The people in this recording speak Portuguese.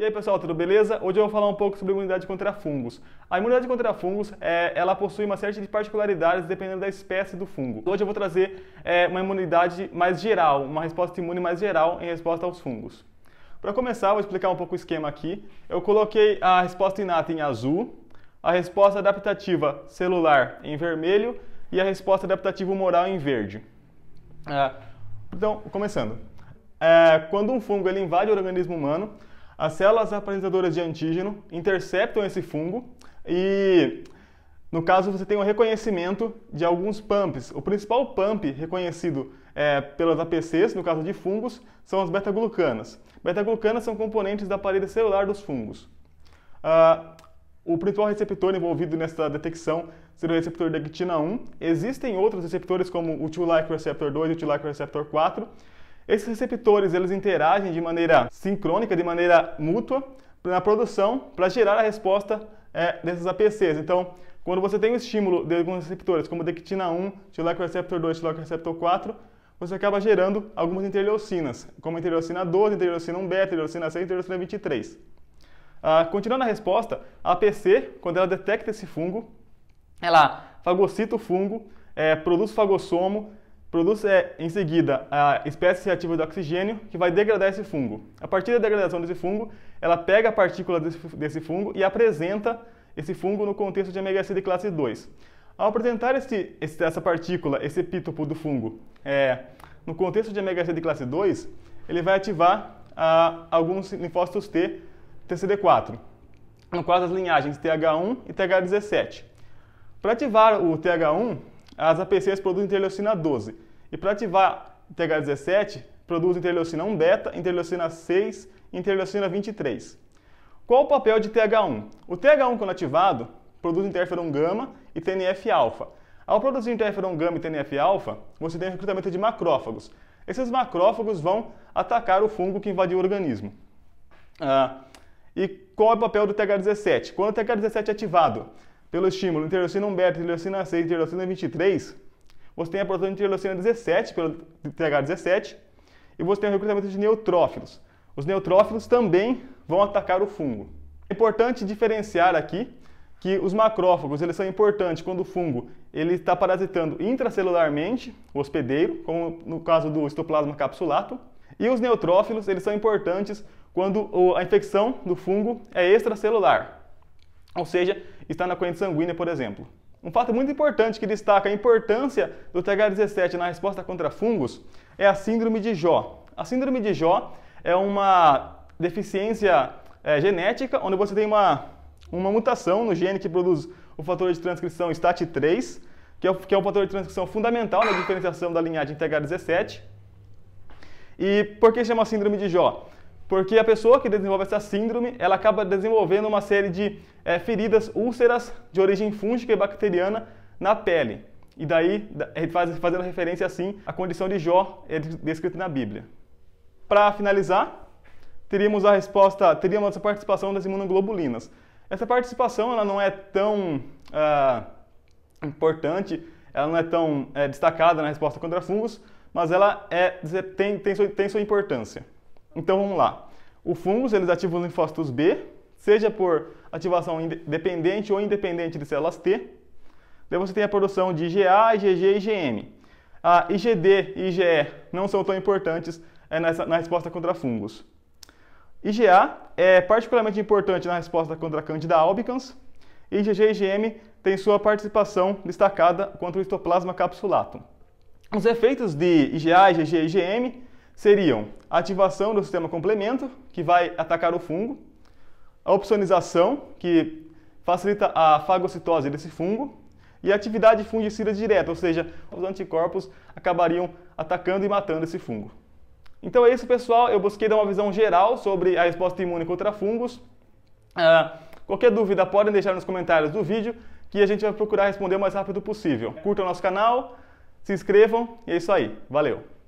E aí pessoal, tudo beleza? Hoje eu vou falar um pouco sobre imunidade contra fungos. A imunidade contra fungos, é, ela possui uma série de particularidades dependendo da espécie do fungo. Hoje eu vou trazer é, uma imunidade mais geral, uma resposta imune mais geral em resposta aos fungos. Para começar, vou explicar um pouco o esquema aqui. Eu coloquei a resposta inata em azul, a resposta adaptativa celular em vermelho e a resposta adaptativa humoral em verde. É, então, começando. É, quando um fungo ele invade o organismo humano, as células apresentadoras de antígeno interceptam esse fungo e, no caso, você tem o um reconhecimento de alguns pumps. O principal pump reconhecido é, pelas APCs, no caso de fungos, são as beta-glucanas. Beta-glucanas são componentes da parede celular dos fungos. Ah, o principal receptor envolvido nessa detecção seria o receptor da actina 1. Existem outros receptores como o 2-like receptor 2 e o 2-like receptor 4, esses receptores eles interagem de maneira sincrônica, de maneira mútua, na produção para gerar a resposta é, APCs. Então, quando você tem o um estímulo de alguns receptores, como dectina 1, tilocoreceptor 2, receptor 4, você acaba gerando algumas interleucinas, como interleucina 12, interleucina 1 beta, interleucina 6, interleucina 23. Ah, continuando a resposta, a APC, quando ela detecta esse fungo, ela fagocita o fungo, é, produz fagossomo, Produz é, em seguida a espécie reativa de oxigênio que vai degradar esse fungo. A partir da degradação desse fungo, ela pega a partícula desse, desse fungo e apresenta esse fungo no contexto de ômega C de classe 2. Ao apresentar esse, essa partícula, esse epítopo do fungo, é, no contexto de ômega C de classe 2, ele vai ativar alguns linfócitos T, TCD4, no qual as linhagens TH1 e TH17. Para ativar o TH1, as APCs produzem interleucina 12. E para ativar TH17, produz interleucina 1 beta, interleucina 6 e interleucina 23. Qual o papel de TH1? O TH1, quando ativado, produz interferon gama e TNF-alfa. Ao produzir interferon gama e TNF-alfa, você tem recrutamento de macrófagos. Esses macrófagos vão atacar o fungo que invadiu o organismo. Ah, e qual é o papel do TH17? Quando o TH17 é ativado, pelo estímulo interleucina 1 beta, interleucina 6, interleucina 23, você tem a produção de interleucina 17, pelo TH17, e você tem o recrutamento de neutrófilos. Os neutrófilos também vão atacar o fungo. É importante diferenciar aqui que os macrófagos eles são importantes quando o fungo ele está parasitando intracelularmente o hospedeiro, como no caso do estoplasma capsulato, e os neutrófilos eles são importantes quando a infecção do fungo é extracelular, ou seja, está na corrente sanguínea, por exemplo. Um fato muito importante que destaca a importância do TH17 na resposta contra fungos é a síndrome de Jó. A síndrome de Jó é uma deficiência é, genética onde você tem uma, uma mutação no gene que produz o fator de transcrição STAT3, que é, o, que é um fator de transcrição fundamental na diferenciação da linhagem TH17. E por que chama síndrome de Jó? porque a pessoa que desenvolve essa síndrome, ela acaba desenvolvendo uma série de é, feridas, úlceras de origem fúngica e bacteriana na pele. E daí, eh, fazendo referência assim à condição de Jó é eh, descrita na Bíblia. Para finalizar, teríamos a resposta, teríamos a participação das imunoglobulinas. Essa participação ela não é tão ah, importante, ela não é tão destacada na resposta contra fungos, mas ela é, tem, tem, sua, tem sua importância. Então vamos lá. O fungos, eles ativam os linfócitos B, seja por ativação dependente ou independente de células T. Daí você tem a produção de IgA, IgG e IgM. A IgD e IgE não são tão importantes eh, nessa, na resposta contra fungos. IgA é particularmente importante na resposta contra a Candida albicans. IgG e IgM têm sua participação destacada contra o histoplasma capsulato. Os efeitos de IgA, IgG e IgM seriam a ativação do sistema complemento, que vai atacar o fungo, a opsonização, que facilita a fagocitose desse fungo, e a atividade fungicida direta, ou seja, os anticorpos acabariam atacando e matando esse fungo. Então é isso, pessoal. Eu busquei dar uma visão geral sobre a resposta imune contra fungos. Ah, qualquer dúvida podem deixar nos comentários do vídeo, que a gente vai procurar responder o mais rápido possível. Curtam o nosso canal, se inscrevam e é isso aí. Valeu!